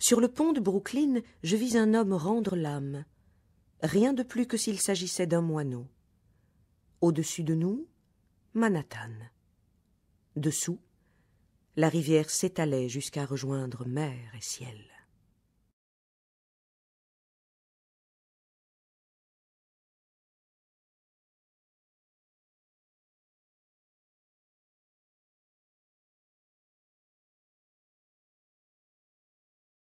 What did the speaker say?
Sur le pont de Brooklyn, je vis un homme rendre l'âme. Rien de plus que s'il s'agissait d'un moineau. Au-dessus de nous, Manhattan. Dessous, la rivière s'étalait jusqu'à rejoindre mer et ciel.